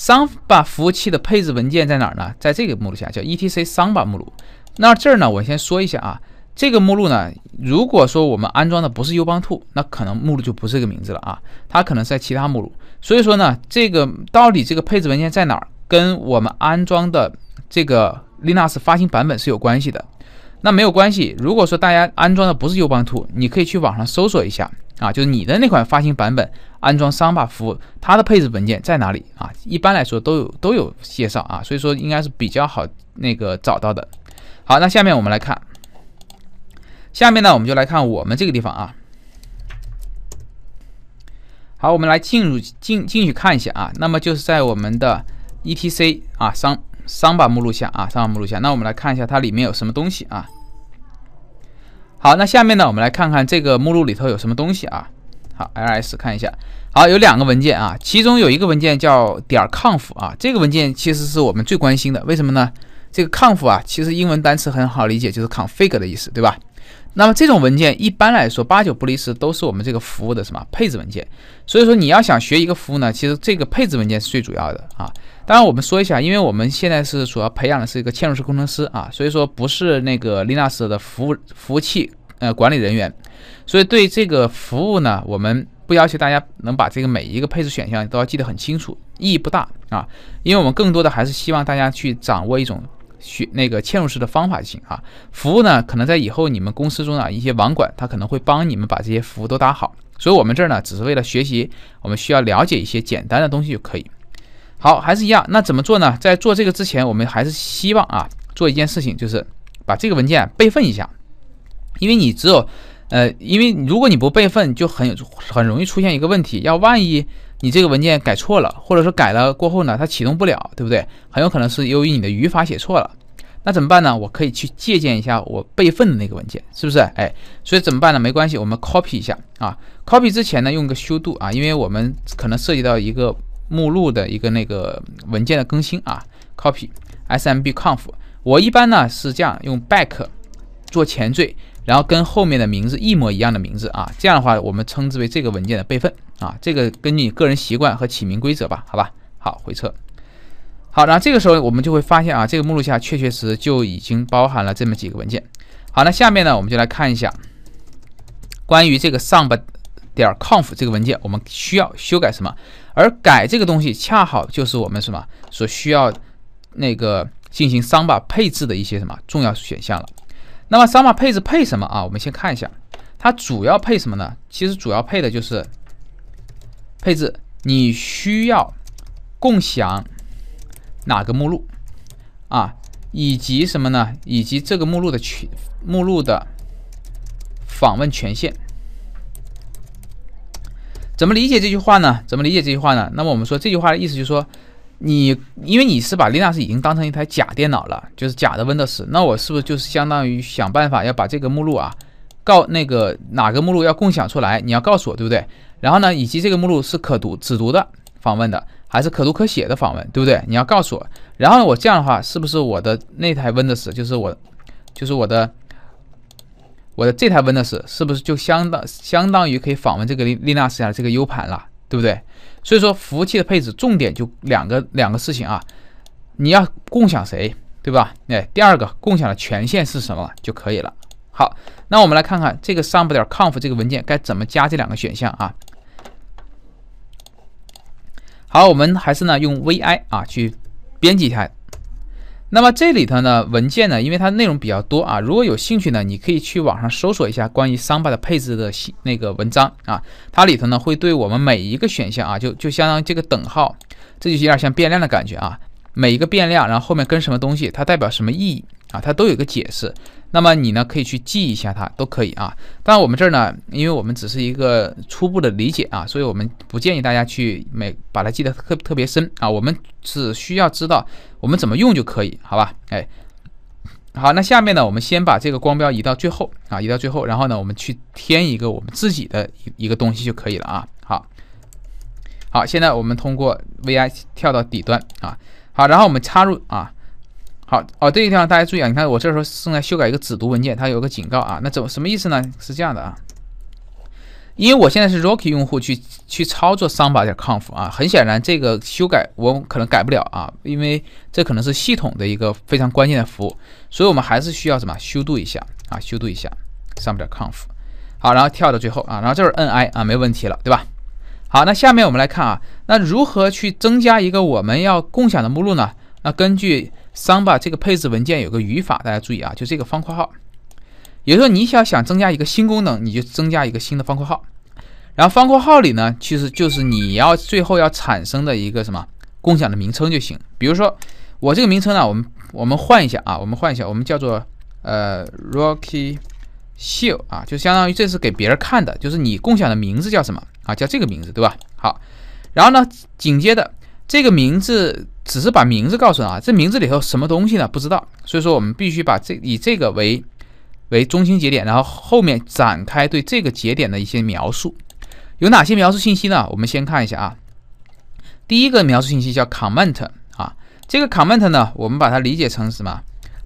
Samba 服务器的配置文件在哪儿呢？在这个目录下叫 /etc/samba 目录。那这儿呢，我先说一下啊，这个目录呢，如果说我们安装的不是优 t 兔，那可能目录就不是这个名字了啊，它可能是在其他目录。所以说呢，这个到底这个配置文件在哪儿，跟我们安装的这个 Linux 发行版本是有关系的。那没有关系，如果说大家安装的不是优 t 兔，你可以去网上搜索一下。啊，就是你的那款发行版本安装 b 霸服务，它的配置文件在哪里啊？一般来说都有都有介绍啊，所以说应该是比较好那个找到的。好，那下面我们来看，下面呢我们就来看我们这个地方啊。好，我们来进入进进去看一下啊，那么就是在我们的 etc 啊商商巴目录下啊商巴目录下，那我们来看一下它里面有什么东西啊。好，那下面呢，我们来看看这个目录里头有什么东西啊？好，ls 看一下，好，有两个文件啊，其中有一个文件叫点儿 conf 啊，这个文件其实是我们最关心的，为什么呢？这个 conf 啊，其实英文单词很好理解，就是 config 的意思，对吧？那么这种文件一般来说八九不离十都是我们这个服务的什么配置文件，所以说你要想学一个服务呢，其实这个配置文件是最主要的啊。当然，我们说一下，因为我们现在是主要培养的是一个嵌入式工程师啊，所以说不是那个 Linux 的服务服务器呃管理人员，所以对这个服务呢，我们不要求大家能把这个每一个配置选项都要记得很清楚，意义不大啊。因为我们更多的还是希望大家去掌握一种学那个嵌入式的方法性啊。服务呢，可能在以后你们公司中啊，一些网管他可能会帮你们把这些服务都打好，所以我们这儿呢，只是为了学习，我们需要了解一些简单的东西就可以。好，还是一样，那怎么做呢？在做这个之前，我们还是希望啊，做一件事情，就是把这个文件备份一下，因为你只有，呃，因为如果你不备份，就很很容易出现一个问题，要万一你这个文件改错了，或者说改了过后呢，它启动不了，对不对？很有可能是由于你的语法写错了，那怎么办呢？我可以去借鉴一下我备份的那个文件，是不是？哎，所以怎么办呢？没关系，我们 copy 一下啊，copy 之前呢，用个修度啊，因为我们可能涉及到一个。目录的一个那个文件的更新啊，copy smb.conf，我一般呢是这样用 back 做前缀，然后跟后面的名字一模一样的名字啊，这样的话我们称之为这个文件的备份啊，这个根据你个人习惯和起名规则吧，好吧，好，回车，好，然后这个时候我们就会发现啊，这个目录下确确实实就已经包含了这么几个文件，好，那下面呢我们就来看一下关于这个上半。点 conf 这个文件，我们需要修改什么？而改这个东西，恰好就是我们什么所需要那个进行商码配置的一些什么重要选项了。那么商码配置配什么啊？我们先看一下，它主要配什么呢？其实主要配的就是配置你需要共享哪个目录啊，以及什么呢？以及这个目录的权目录的访问权限。怎么理解这句话呢？怎么理解这句话呢？那么我们说这句话的意思就是说，你因为你是把 Linux 已经当成一台假电脑了，就是假的 Windows。那我是不是就是相当于想办法要把这个目录啊，告那个哪个目录要共享出来？你要告诉我对不对？然后呢，以及这个目录是可读只读的访问的，还是可读可写的访问，对不对？你要告诉我。然后我这样的话，是不是我的那台 Windows 就是我就是我的？我的这台 Windows 是不是就相当相当于可以访问这个 Linux 下的这个 U 盘了，对不对？所以说服务器的配置重点就两个两个事情啊，你要共享谁，对吧？哎，第二个共享的权限是什么就可以了。好，那我们来看看这个 some.com 这个文件该怎么加这两个选项啊。好，我们还是呢用 vi 啊去编辑一下。那么这里头呢，文件呢，因为它内容比较多啊，如果有兴趣呢，你可以去网上搜索一下关于桑巴的配置的那那个文章啊，它里头呢会对我们每一个选项啊，就就相当于这个等号，这就有点像变量的感觉啊。每一个变量，然后后面跟什么东西，它代表什么意义啊？它都有一个解释。那么你呢，可以去记一下它，都可以啊。当然，我们这儿呢，因为我们只是一个初步的理解啊，所以我们不建议大家去每把它记得特特别深啊。我们只需要知道我们怎么用就可以，好吧？哎，好，那下面呢，我们先把这个光标移到最后啊，移到最后，然后呢，我们去添一个我们自己的一一个东西就可以了啊。好，好，现在我们通过 V I 跳到底端啊。好，然后我们插入啊，好哦，这个地方大家注意啊，你看我这时候正在修改一个只读文件，它有个警告啊，那怎么什么意思呢？是这样的啊，因为我现在是 Rocky 用户去去操作 s a m b a 点 c o m 啊，很显然这个修改我可能改不了啊，因为这可能是系统的一个非常关键的服务，所以我们还是需要什么修度一下啊，修度一下 s o m e b a 点 c o m 好，然后跳到最后啊，然后这是 ni 啊，没问题了，对吧？好，那下面我们来看啊，那如何去增加一个我们要共享的目录呢？那根据 Samba 这个配置文件有个语法，大家注意啊，就这个方括号。也就是说，你想想增加一个新功能，你就增加一个新的方括号。然后方括号里呢，其实就是你要最后要产生的一个什么共享的名称就行。比如说我这个名称呢，我们我们换一下啊，我们换一下，我们叫做呃 Rocky Show 啊，就相当于这是给别人看的，就是你共享的名字叫什么。啊，叫这个名字对吧？好，然后呢，紧接着这个名字只是把名字告诉啊，这名字里头什么东西呢？不知道，所以说我们必须把这以这个为为中心节点，然后后面展开对这个节点的一些描述，有哪些描述信息呢？我们先看一下啊，第一个描述信息叫 comment 啊，这个 comment 呢，我们把它理解成什么？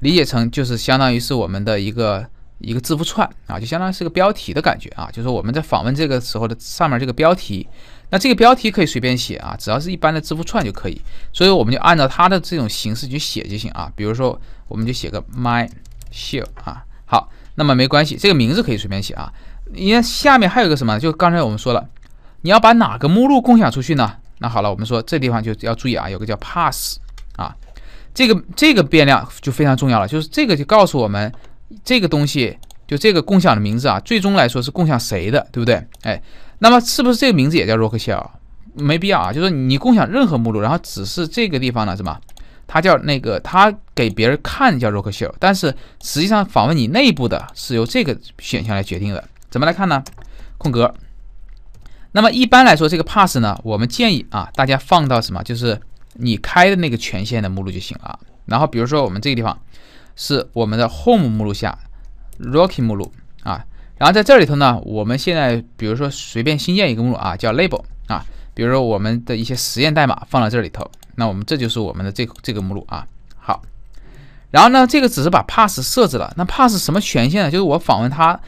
理解成就是相当于是我们的一个。一个字符串啊，就相当于是个标题的感觉啊，就是我们在访问这个时候的上面这个标题，那这个标题可以随便写啊，只要是一般的字符串就可以，所以我们就按照它的这种形式去写就行啊。比如说，我们就写个 my share 啊，好，那么没关系，这个名字可以随便写啊。你看下面还有个什么，就刚才我们说了，你要把哪个目录共享出去呢？那好了，我们说这地方就要注意啊，有个叫 pass 啊，这个这个变量就非常重要了，就是这个就告诉我们。这个东西就这个共享的名字啊，最终来说是共享谁的，对不对？哎，那么是不是这个名字也叫 Rockshare？没必要啊，就是你共享任何目录，然后只是这个地方呢什么，它叫那个，它给别人看叫 Rockshare，但是实际上访问你内部的是由这个选项来决定的。怎么来看呢？空格。那么一般来说，这个 Pass 呢，我们建议啊，大家放到什么，就是你开的那个权限的目录就行了。然后比如说我们这个地方。是我们的 home 目录下 rocky 目录啊，然后在这里头呢，我们现在比如说随便新建一个目录啊，叫 label 啊，比如说我们的一些实验代码放到这里头，那我们这就是我们的这这个目录啊。好，然后呢，这个只是把 pass 设置了，那 pass 什么权限呢？就是我访问它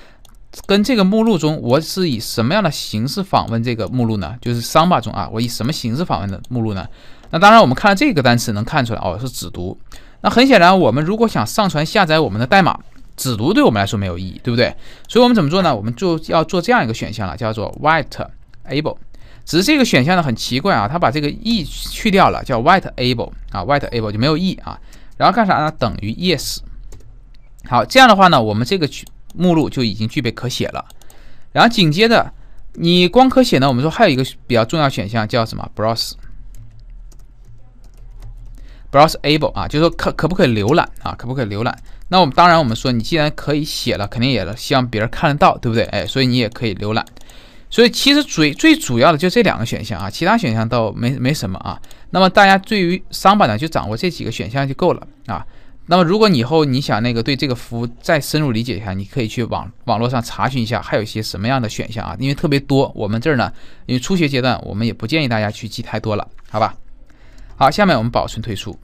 跟这个目录中我是以什么样的形式访问这个目录呢？就是 Samba 中啊，我以什么形式访问的目录呢？那当然我们看了这个单词能看出来哦，是只读。那很显然，我们如果想上传下载我们的代码，只读对我们来说没有意义，对不对？所以，我们怎么做呢？我们就要做这样一个选项了，叫做 w h i t e a b l e 只是这个选项呢，很奇怪啊，它把这个 e 去掉了，叫 w h i t e a b l e 啊 w h i t e a b l e 就没有 e 啊。然后干啥呢？等于 yes。好，这样的话呢，我们这个目录就已经具备可写了。然后紧接着，你光可写呢，我们说还有一个比较重要选项叫什么？browse。b o s s able 啊，就是说可可不可以浏览啊，可不可以浏览？那我们当然我们说，你既然可以写了，肯定也希望别人看得到，对不对？哎，所以你也可以浏览。所以其实最最主要的就这两个选项啊，其他选项倒没没什么啊。那么大家对于商版呢，就掌握这几个选项就够了啊。那么如果以后你想那个对这个服务再深入理解一下，你可以去网网络上查询一下，还有一些什么样的选项啊？因为特别多，我们这儿呢，因为初学阶段，我们也不建议大家去记太多了，好吧？好，下面我们保存退出。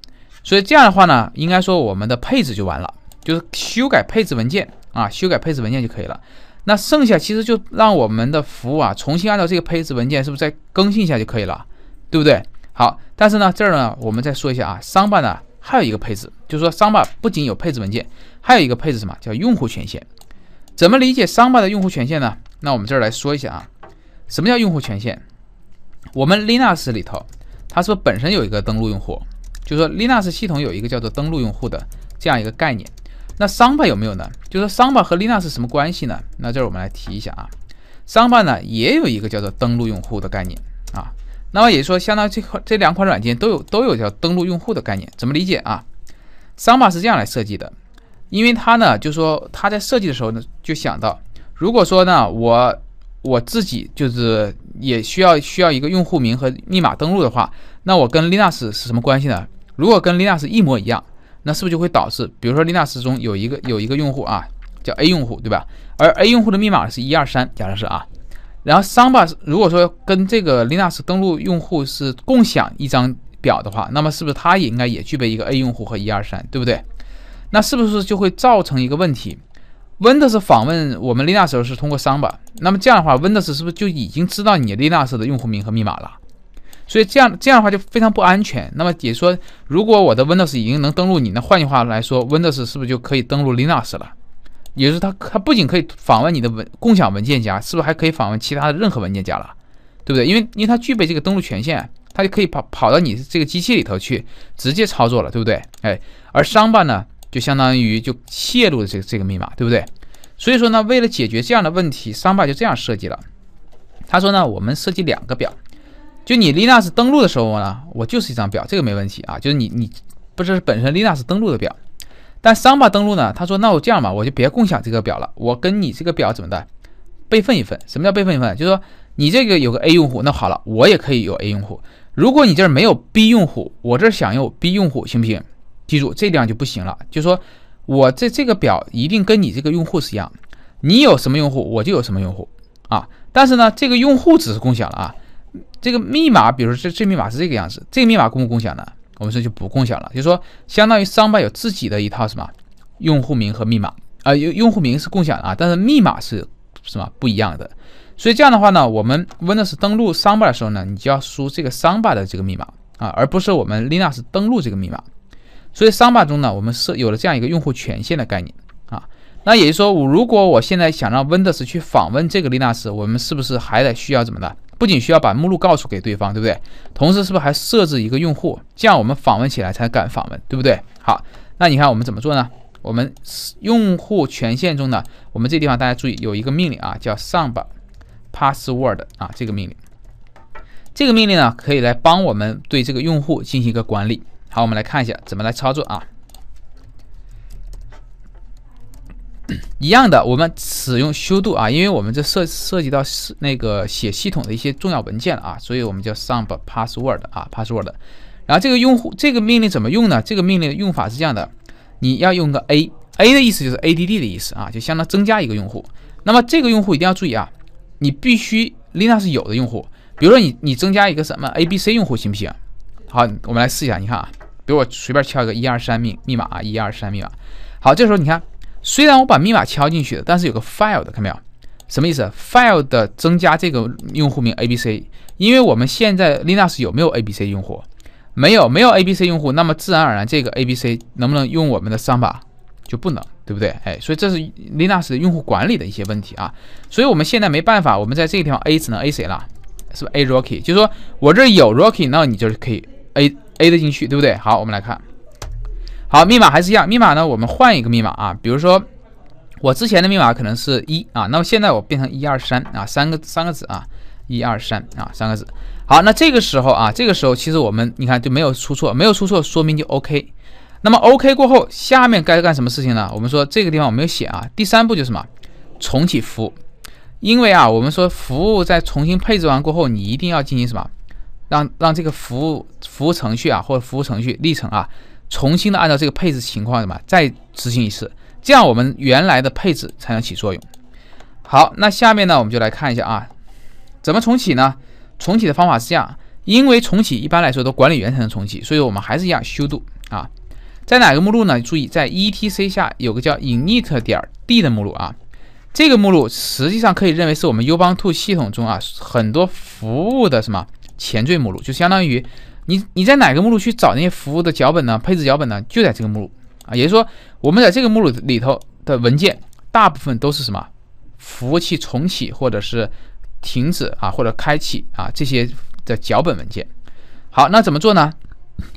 所以这样的话呢，应该说我们的配置就完了，就是修改配置文件啊，修改配置文件就可以了。那剩下其实就让我们的服务啊，重新按照这个配置文件是不是再更新一下就可以了，对不对？好，但是呢这儿呢，我们再说一下啊，商办呢还有一个配置，就是说商办不仅有配置文件，还有一个配置什么叫用户权限？怎么理解商办的用户权限呢？那我们这儿来说一下啊，什么叫用户权限？我们 Linux 里头。它是不是本身有一个登录用户，就是说 Linux 系统有一个叫做登录用户的这样一个概念。那 Samba 有没有呢？就是说 Samba 和 Linux 是什么关系呢？那这儿我们来提一下啊，Samba 呢也有一个叫做登录用户的概念啊。那么也就说，相当于这块这两款软件都有都有叫登录用户的概念，怎么理解啊？Samba 是这样来设计的，因为它呢，就说它在设计的时候呢，就想到如果说呢我。我自己就是也需要需要一个用户名和密码登录的话，那我跟 Linux 是什么关系呢？如果跟 Linux 一模一样，那是不是就会导致，比如说 Linux 中有一个有一个用户啊，叫 A 用户，对吧？而 A 用户的密码是一二三，假设是啊。然后 Samba 如果说跟这个 Linux 登录用户是共享一张表的话，那么是不是它也应该也具备一个 A 用户和一二三，对不对？那是不是就会造成一个问题？Windows 访问我们 Linux 时候是通过 amba，那么这样的话，Windows 是不是就已经知道你 Linux 的用户名和密码了？所以这样这样的话就非常不安全。那么也说，如果我的 Windows 已经能登录你，那换句话来说，Windows 是不是就可以登录 Linux 了？也就是它它不仅可以访问你的文共享文件夹，是不是还可以访问其他的任何文件夹了？对不对？因为因为它具备这个登录权限，它就可以跑跑到你这个机器里头去直接操作了，对不对？哎，而 amba 呢？就相当于就泄露了这个这个密码，对不对？所以说呢，为了解决这样的问题，商霸就这样设计了。他说呢，我们设计两个表，就你 Linux 登录的时候呢，我就是一张表，这个没问题啊。就是你你不是本身 Linux 登录的表，但桑巴登录呢，他说那我这样吧，我就别共享这个表了，我跟你这个表怎么的备份一份？什么叫备份一份？就是说你这个有个 A 用户，那好了，我也可以有 A 用户。如果你这儿没有 B 用户，我这儿想用 B 用户行不行？记住，这样就不行了。就说我这这个表一定跟你这个用户是一样，你有什么用户，我就有什么用户啊。但是呢，这个用户只是共享了啊。这个密码，比如说这这密码是这个样子，这个密码共不共享呢？我们说就不共享了。就说相当于商巴有自己的一套什么用户名和密码啊？用用户名是共享啊，但是密码是什么不一样的？所以这样的话呢，我们 Windows 登录商巴的时候呢，你就要输这个商巴的这个密码啊，而不是我们 Linux 登录这个密码。所以，amba s 中呢，我们设有了这样一个用户权限的概念啊。那也就是说，我如果我现在想让 Windows 去访问这个 Linux，我们是不是还得需要怎么的？不仅需要把目录告诉给对方，对不对？同时，是不是还设置一个用户，这样我们访问起来才敢访问，对不对？好，那你看我们怎么做呢？我们用户权限中呢，我们这地方大家注意有一个命令啊，叫 s amba password 啊，这个命令，这个命令呢，可以来帮我们对这个用户进行一个管理。好，我们来看一下怎么来操作啊。一样的，我们使用修度啊，因为我们这涉涉及到是那个写系统的一些重要文件啊，所以我们叫 s u m password 啊，password。然后这个用户这个命令怎么用呢？这个命令的用法是这样的，你要用个 a，a 的意思就是 add 的意思啊，就相当增加一个用户。那么这个用户一定要注意啊，你必须 Lina 是有的用户，比如说你你增加一个什么 ABC 用户行不行？好，我们来试一下，你看啊。比如我随便敲一个一二三密密码啊一二三密码，好，这时候你看，虽然我把密码敲进去了，但是有个 file 的，看到没有？什么意思？file 的增加这个用户名 A B C，因为我们现在 Linux 有没有 A B C 用户？没有，没有 A B C 用户，那么自然而然这个 A B C 能不能用我们的上法就不能，对不对？哎，所以这是 Linux 用户管理的一些问题啊。所以我们现在没办法，我们在这个地方 A 只能 A 谁了？是不是 A Rocky？就是说我这有 Rocky，那你就是可以 A。a 的进去对不对？好，我们来看。好，密码还是一样。密码呢？我们换一个密码啊。比如说，我之前的密码可能是一啊，那么现在我变成一二三啊，三个三个字啊，一二三啊，三个字。好，那这个时候啊，这个时候其实我们你看就没有出错，没有出错说明就 ok。那么 ok 过后，下面该干什么事情呢？我们说这个地方我没有写啊。第三步就是什么？重启服务。因为啊，我们说服务在重新配置完过后，你一定要进行什么？让让这个服务服务程序啊，或者服务程序历程啊，重新的按照这个配置情况什么再执行一次，这样我们原来的配置才能起作用。好，那下面呢我们就来看一下啊，怎么重启呢？重启的方法是这样，因为重启一般来说都管理员才能重启，所以我们还是一样 sudo 啊，在哪个目录呢？注意在 /etc 下有个叫 init 点 d 的目录啊，这个目录实际上可以认为是我们 Ubuntu 系统中啊很多服务的什么。前缀目录就相当于你你在哪个目录去找那些服务的脚本呢？配置脚本呢？就在这个目录啊，也就是说，我们在这个目录里头的文件大部分都是什么？服务器重启或者是停止啊，或者开启啊这些的脚本文件。好，那怎么做呢？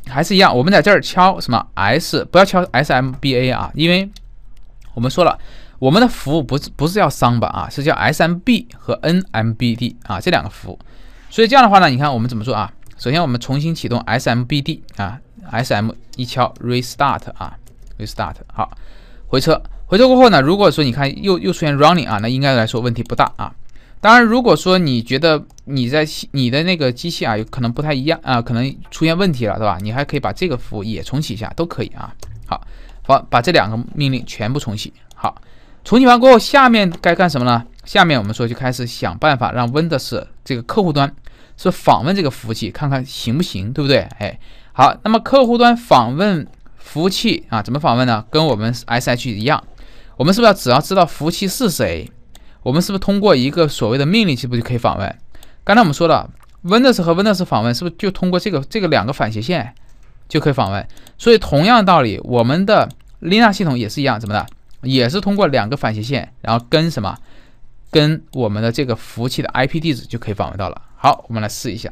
还是一样，我们在这儿敲什么 s，不要敲 smba 啊，因为我们说了，我们的服务不是不是叫 samba 啊，是叫 smb 和 nmbd 啊这两个服务。所以这样的话呢，你看我们怎么做啊？首先我们重新启动 SMBD 啊，SM 一敲 restart 啊，restart 好，回车，回车过后呢，如果说你看又又出现 running 啊，那应该来说问题不大啊。当然，如果说你觉得你在你的那个机器啊，有可能不太一样啊，可能出现问题了，对吧？你还可以把这个服务也重启一下，都可以啊。好把把这两个命令全部重启。重启完过后，下面该干什么呢？下面我们说就开始想办法让 Windows 这个客户端是访问这个服务器，看看行不行，对不对？哎，好，那么客户端访问服务器啊，怎么访问呢？跟我们 sh 一样，我们是不是要只要知道服务器是谁，我们是不是通过一个所谓的命令，是不是就可以访问？刚才我们说了 Windows 和 Windows 访问，是不是就通过这个这个两个反斜线就可以访问？所以同样道理，我们的 Linux 系统也是一样，怎么的？也是通过两个反斜线，然后跟什么，跟我们的这个服务器的 IP 地址就可以访问到了。好，我们来试一下。